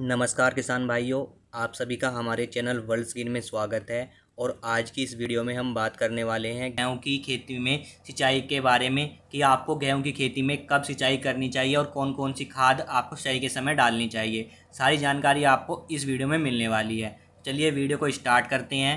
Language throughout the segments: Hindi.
नमस्कार किसान भाइयों आप सभी का हमारे चैनल वर्ल्ड स्क्रीन में स्वागत है और आज की इस वीडियो में हम बात करने वाले हैं गेहूं की खेती में सिंचाई के बारे में कि आपको गेहूं की खेती में कब सिंचाई करनी चाहिए और कौन कौन सी खाद आपको सही के समय डालनी चाहिए सारी जानकारी आपको इस वीडियो में मिलने वाली है चलिए वीडियो को स्टार्ट करते हैं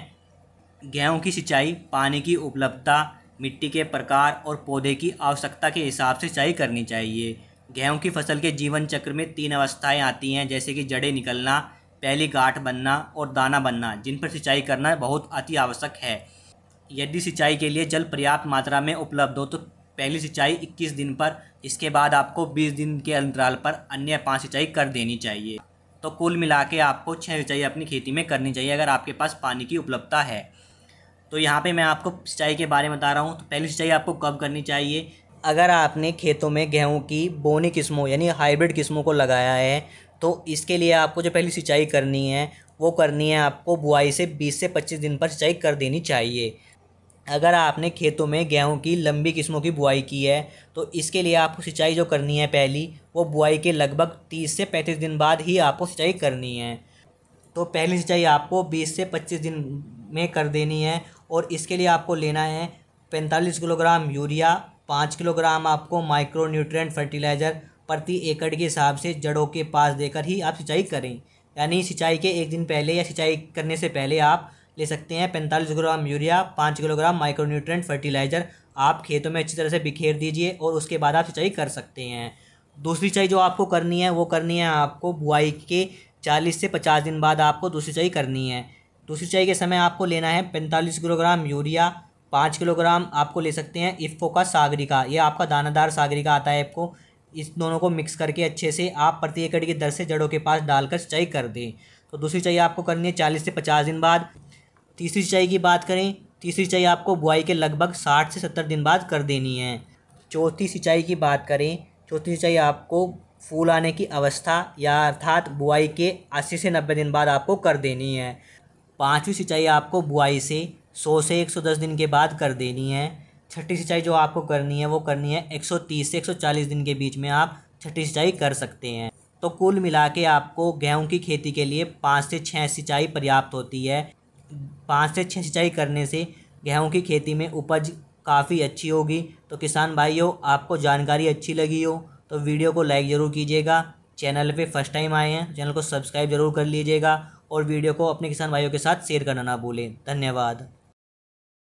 गेहूँ की सिंचाई पानी की उपलब्धता मिट्टी के प्रकार और पौधे की आवश्यकता के हिसाब से सिंचाई करनी चाहिए गेहूं की फसल के जीवन चक्र में तीन अवस्थाएं आती हैं जैसे कि जड़ें निकलना पहली गांठ बनना और दाना बनना जिन पर सिंचाई करना बहुत अति आवश्यक है यदि सिंचाई के लिए जल पर्याप्त मात्रा में उपलब्ध हो तो पहली सिंचाई 21 दिन पर इसके बाद आपको 20 दिन के अंतराल पर अन्य पांच सिंचाई कर देनी चाहिए तो कुल मिला के आपको छः सिंचाई अपनी खेती में करनी चाहिए अगर आपके पास पानी की उपलब्धता है तो यहाँ पे मैं आपको सिंचाई के बारे में बता रहा हूँ तो पहली सिंचाई आपको कब करनी चाहिए अगर आपने खेतों में गेहूं की बोनी किस्मों यानी हाइब्रिड किस्मों को लगाया है तो इसके लिए आपको जो पहली सिंचाई करनी है वो करनी है आपको बुआई से 20 से 25 दिन पर सिंचाई कर देनी चाहिए अगर आपने खेतों में गेहूं की लंबी किस्मों की बुआई की है तो इसके लिए आपको सिंचाई जो करनी है पहली वो बुआई के लगभग 30 से 35 दिन बाद ही आपको सिंचाई करनी है तो पहली सिंचाई आपको 20 से 25 दिन में कर देनी है और इसके लिए आपको लेना है पैंतालीस किलोग्राम यूरिया पाँच किलोग्राम आपको माइक्रो न्यूट्रिएंट फर्टिलाइज़र प्रति एकड़ के हिसाब से जड़ों के पास देकर ही आप सिंचाई करें यानी सिंचाई के एक दिन पहले या सिंचाई करने से पहले आप ले सकते हैं पैंतालीस ग्राम यूरिया पाँच किलोग्राम माइक्रो न्यूट्रिएंट फर्टिलाइज़र आप खेतों में अच्छी तरह से बिखेर दीजिए और उसके बाद आप सिंचाई कर सकते हैं दूसरी सिंचाई जो आपको करनी है वो करनी है आपको बुआई के चालीस से पचास दिन बाद आपको दूसरी सिंचाई करनी है दूसरी सिंचाई के समय आपको लेना है पैंतालीस किलोग्राम यूरिया पाँच किलोग्राम आपको ले सकते हैं इफ़ो का सागरिका ये आपका दानादार सागरिका आता है आपको इस दोनों को मिक्स करके अच्छे से आप प्रति एकड़ की दर से जड़ों के पास डालकर सिंचाई कर दें तो दूसरी सिंचाई आपको करनी है चालीस से पचास दिन बाद तीसरी सिंचाई की बात करें तीसरी सिंचाई आपको बुआई के लगभग साठ से सत्तर दिन बाद कर देनी है चौथी सिंचाई की बात करें चौथी सिंचाई आपको फूल आने की अवस्था या अर्थात बुआई के अस्सी से नब्बे दिन बाद आपको कर देनी है पाँचवीं सिंचाई आपको बुआई से सौ से एक सौ दस दिन के बाद कर देनी है छठी सिंचाई जो आपको करनी है वो करनी है एक सौ तीस से एक सौ चालीस दिन के बीच में आप छठी सिंचाई कर सकते हैं तो कुल मिला के आपको गेहूं की खेती के लिए पाँच से छः सिंचाई पर्याप्त होती है पाँच से छः सिंचाई करने से गेहूं की खेती में उपज काफ़ी अच्छी होगी तो किसान भाइयों आपको जानकारी अच्छी लगी हो तो वीडियो को लाइक ज़रूर कीजिएगा चैनल पे फर्स्ट टाइम आए हैं चैनल को सब्सक्राइब ज़रूर कर लीजिएगा और वीडियो को अपने किसान भाइयों के साथ शेयर करना ना भूलें धन्यवाद